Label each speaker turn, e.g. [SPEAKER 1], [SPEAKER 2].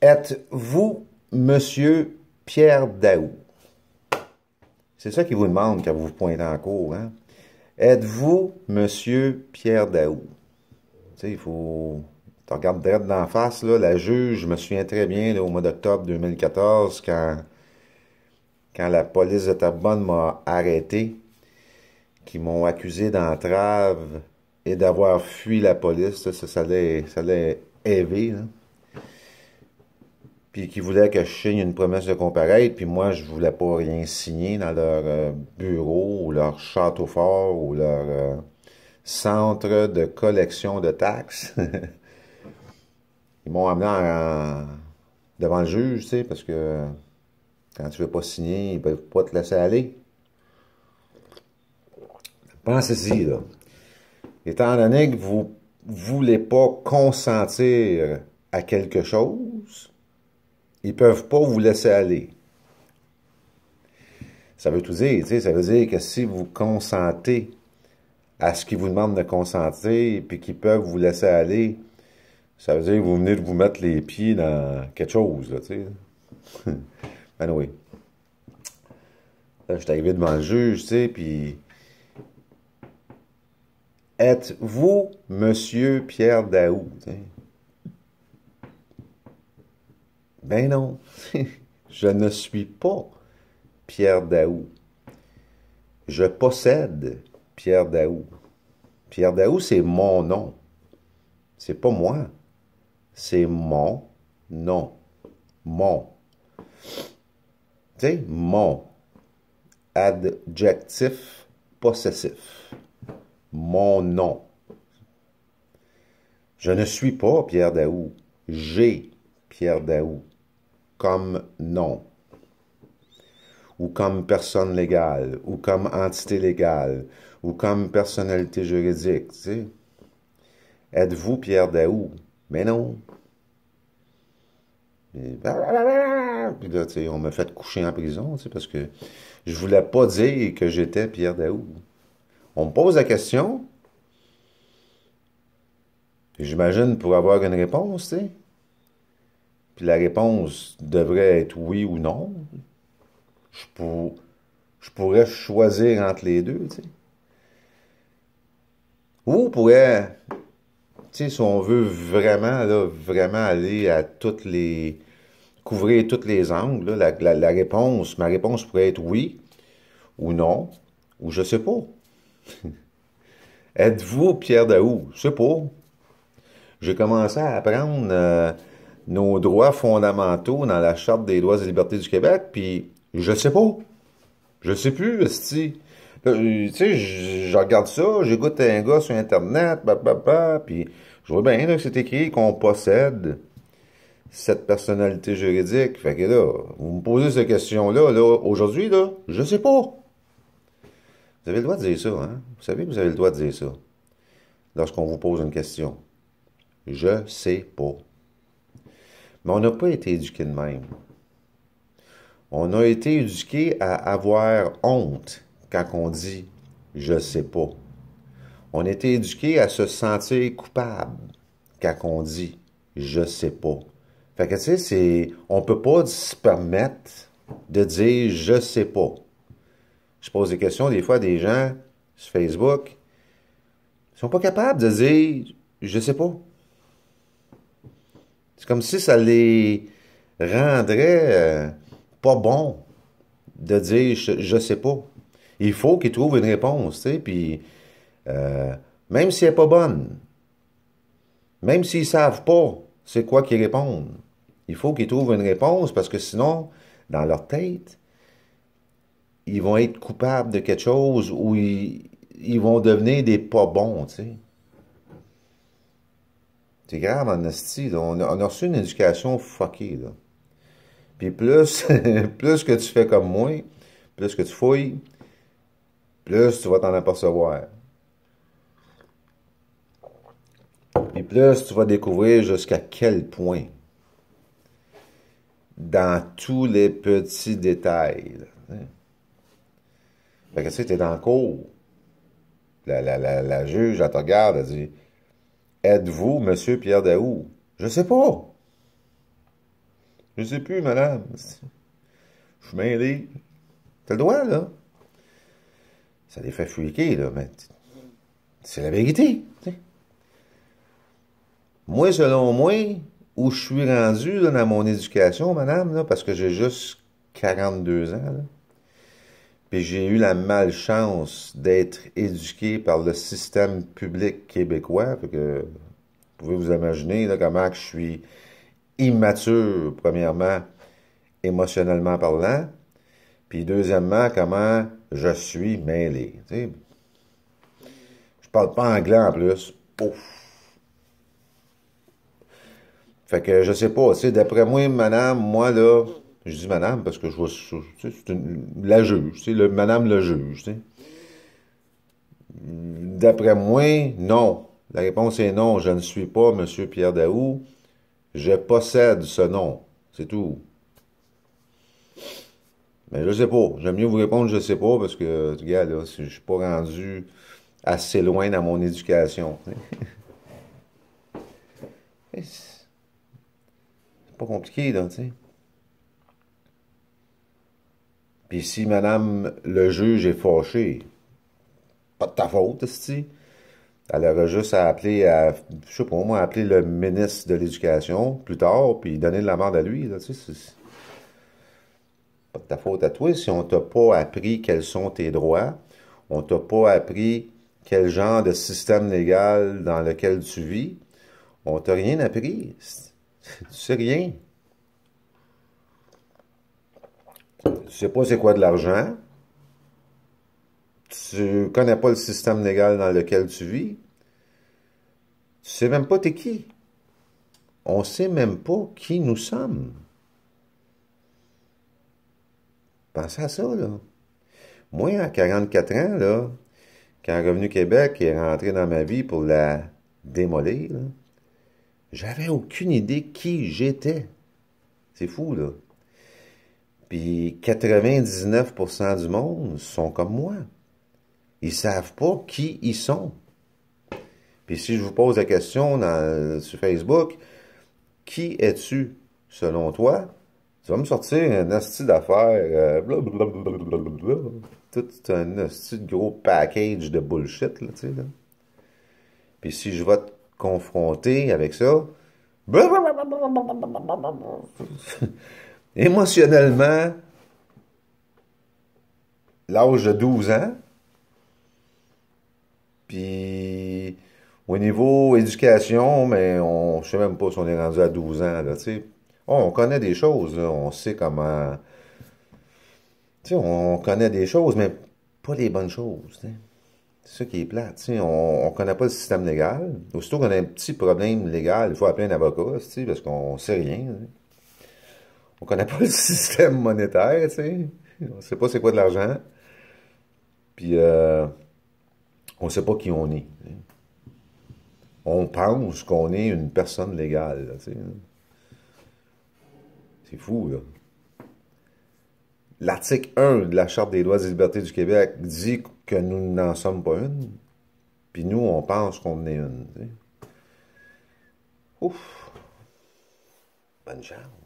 [SPEAKER 1] Êtes-vous Monsieur Pierre Daou? C'est ça qu'ils vous demande quand vous vous pointez en cours. Hein? Êtes-vous Monsieur Pierre Daou? Tu sais, il faut... Tu regardes direct d'en face, là, la juge, je me souviens très bien, là, au mois d'octobre 2014, quand, quand la police de Tabonne m'a arrêté, qui m'ont accusé d'entrave et d'avoir fui la police, ça, ça, ça ça là puis qui voulaient que je signe une promesse de comparaître, puis moi, je voulais pas rien signer dans leur euh, bureau ou leur château fort ou leur euh, centre de collection de taxes. Ils m'ont amené devant le juge, tu sais, parce que quand tu veux pas signer, ils peuvent pas te laisser aller. Pensez-y, là. Étant donné que vous voulez pas consentir à quelque chose, ils ne peuvent pas vous laisser aller. Ça veut tout dire, tu sais, ça veut dire que si vous consentez à ce qu'ils vous demandent de consentir, puis qu'ils peuvent vous laisser aller, ça veut dire que vous venez de vous mettre les pieds dans quelque chose, là, tu sais. ben oui. je suis arrivé devant le juge, tu sais, puis... Êtes-vous Monsieur Pierre Daou? Ben non, je ne suis pas Pierre Daou. Je possède Pierre Daou. Pierre Daou, c'est mon nom. C'est pas moi. C'est mon nom. Mon. Tu mon. Adjectif possessif. Mon nom. Je ne suis pas Pierre Daou. J'ai Pierre Daou comme nom, ou comme personne légale, ou comme entité légale, ou comme personnalité juridique. Tu sais. Êtes-vous Pierre Daou? Mais non. Bah, bah, bah, puis là, on m'a fait coucher en prison, parce que je voulais pas dire que j'étais Pierre Daou. On me pose la question, j'imagine pour avoir une réponse, tu puis la réponse devrait être oui ou non. Je, pourrais choisir entre les deux. sais. Ou on pourrait, si on veut vraiment, là, vraiment aller à toutes les. couvrir tous les angles, la, réponse, ma réponse pourrait être oui ou non, ou je sais pas. Êtes-vous Pierre Daou? Je sais pas. J'ai commencé à apprendre. Euh, nos droits fondamentaux dans la Charte des droits et libertés du Québec, puis je sais pas. Je sais plus, si euh, Tu sais, je regarde ça, j'écoute un gars sur Internet, bah, bah, bah, puis je vois bien que c'est écrit qu'on possède cette personnalité juridique. Fait que là, vous me posez cette question-là, aujourd'hui, là, je sais pas. Vous avez le droit de dire ça, hein? Vous savez que vous avez le droit de dire ça. Lorsqu'on vous pose une question. Je sais pas. Mais on n'a pas été éduqué de même. On a été éduqué à avoir honte quand on dit je sais pas. On a été éduqué à se sentir coupable quand on dit je sais pas. Fait que tu sais, c'est on peut pas se permettre de dire je sais pas. Je pose des questions des fois à des gens sur Facebook. Ils sont pas capables de dire je sais pas. C'est comme si ça les rendrait euh, pas bons de dire je, sais pas. Il faut qu'ils trouvent une réponse, tu sais, puis euh, même si elle n'est pas bonne, même s'ils ne savent pas c'est quoi qu'ils répondent, il faut qu'ils trouvent une réponse parce que sinon, dans leur tête, ils vont être coupables de quelque chose ou ils vont devenir des pas bons, tu sais. C'est grave en On, a, reçu une éducation fuckée, là. Puis plus, plus que tu fais comme moi, plus que tu fouilles, plus tu vas t'en apercevoir. Puis plus tu vas découvrir jusqu'à quel point. Dans tous les petits détails. Fait que tu sais, t'es dans le cours. La, la, la juge, elle te regarde, elle dit êtes-vous, Monsieur Pierre Daou? Je sais pas. Je ne sais plus, madame. Je suis mêlé. T'as le droit, là. Ça les fait fliquer, là, mais c'est la vérité. Moi, selon moi, où je suis rendu dans mon éducation, madame, parce que j'ai juste 42 ans, là, puis j'ai eu la malchance d'être éduqué par le système public québécois. que, vous pouvez vous imaginer comment je suis immature, premièrement, émotionnellement parlant. Puis deuxièmement, comment je suis mêlé. Je Je parle pas anglais en plus. Pouf! Fait que je sais pas, d'après moi, madame, moi là, je dis madame parce que je vois. C'est la juge, c'est le, madame le juge. D'après moi, non. La réponse est non. Je ne suis pas M. Pierre Daou. Je possède ce nom. C'est tout. Mais je sais pas. J'aime mieux vous répondre je sais pas parce que, je là, je suis pas rendu assez loin dans mon éducation. Eh, c'est pas compliqué, donc. tu sais. Puis si madame le juge est fâché, pas de ta faute, si. Elle aurait juste à appeler, à, je sais pas moi, appeler le ministre de l'Éducation plus tard, puis donner de la à lui. tu pas de ta faute à toi si on t'a pas appris quels sont tes droits, on t'a pas appris quel genre de système légal dans lequel tu vis, on t'a rien appris. Tu sais rien. tu sais pas c'est quoi de l'argent, tu connais pas le système légal dans lequel tu vis, tu sais même pas t'es qui. On sait même pas qui nous sommes. Pensez à ça, là. Moi, à 44 ans, là, quand Revenu Québec est rentré dans ma vie pour la démolir, j'avais aucune idée qui j'étais. C'est fou, là. Puis 99% du monde sont comme moi. Ils savent pas qui ils sont. Puis si je vous pose la question sur Facebook, qui es-tu selon toi? Tu vas me sortir un asti d'affaires, euh, tout un de gros package de bullshit, là, tu sais, Puis si je vais te confronter avec ça, émotionnellement, l'âge de 12 ans, puis au niveau éducation, mais on ne sais même pas si on est rendu à 12 ans, oh, on connaît des choses, on sait comment... Tu on connaît des choses, mais pas les bonnes choses, C'est ça qui est plate. on ne connaît pas le système légal. Aussitôt qu'on a un petit problème légal, il faut appeler un avocat, parce qu'on ne sait rien on connaît pas le système monétaire, tu sais. On sait pas c'est quoi de l'argent. Puis, on euh, on sait pas qui on est. On pense qu'on est une personne légale, tu sais. C'est fou, là. L'article 1 de la Charte des droits et libertés du Québec dit que nous n'en sommes pas une, puis nous, on pense qu'on est une. Ouf! Bonne chance!